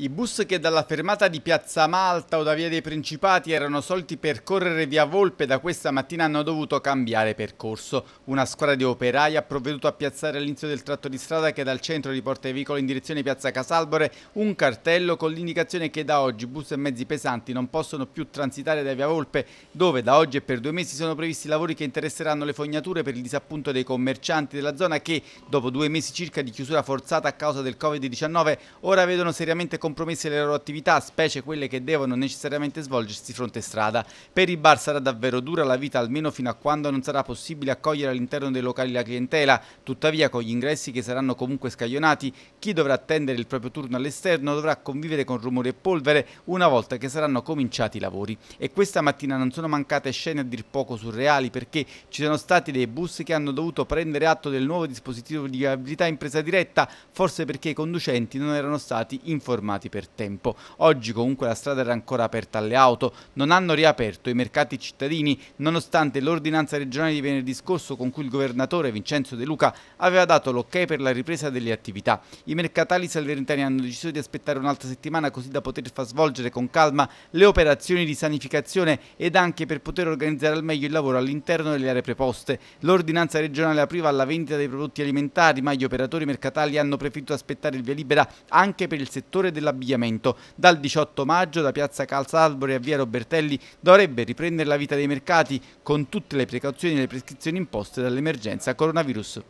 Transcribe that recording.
I bus che dalla fermata di Piazza Malta o da Via dei Principati erano soliti percorrere via Volpe da questa mattina hanno dovuto cambiare percorso. Una squadra di operai ha provveduto a piazzare all'inizio del tratto di strada che dal centro riporta i veicoli in direzione Piazza Casalbore un cartello con l'indicazione che da oggi bus e mezzi pesanti non possono più transitare da Via Volpe dove da oggi e per due mesi sono previsti lavori che interesseranno le fognature per il disappunto dei commercianti della zona che dopo due mesi circa di chiusura forzata a causa del Covid-19 ora vedono seriamente compromesso compromesse le loro attività, specie quelle che devono necessariamente svolgersi fronte strada. Per i bar sarà davvero dura la vita almeno fino a quando non sarà possibile accogliere all'interno dei locali la clientela, tuttavia con gli ingressi che saranno comunque scaglionati, chi dovrà attendere il proprio turno all'esterno dovrà convivere con rumore e polvere una volta che saranno cominciati i lavori. E questa mattina non sono mancate scene a dir poco surreali perché ci sono stati dei bus che hanno dovuto prendere atto del nuovo dispositivo di viabilità in presa diretta, forse perché i conducenti non erano stati informati fermati per tempo. Oggi comunque la strada era ancora aperta alle auto, non hanno riaperto i mercati cittadini nonostante l'ordinanza regionale di venerdì scorso con cui il governatore Vincenzo De Luca aveva dato l'ok per la ripresa delle attività. I mercatali salernitani hanno deciso di aspettare un'altra settimana così da poter far svolgere con calma le operazioni di sanificazione ed anche per poter organizzare al meglio il lavoro all'interno delle aree preposte. L'ordinanza regionale apriva alla vendita dei prodotti alimentari ma gli operatori mercatali hanno preferito aspettare il via libera anche per il settore della dell'abbigliamento. Dal 18 maggio da Piazza Calzalbore a Via Robertelli dovrebbe riprendere la vita dei mercati con tutte le precauzioni e le prescrizioni imposte dall'emergenza coronavirus.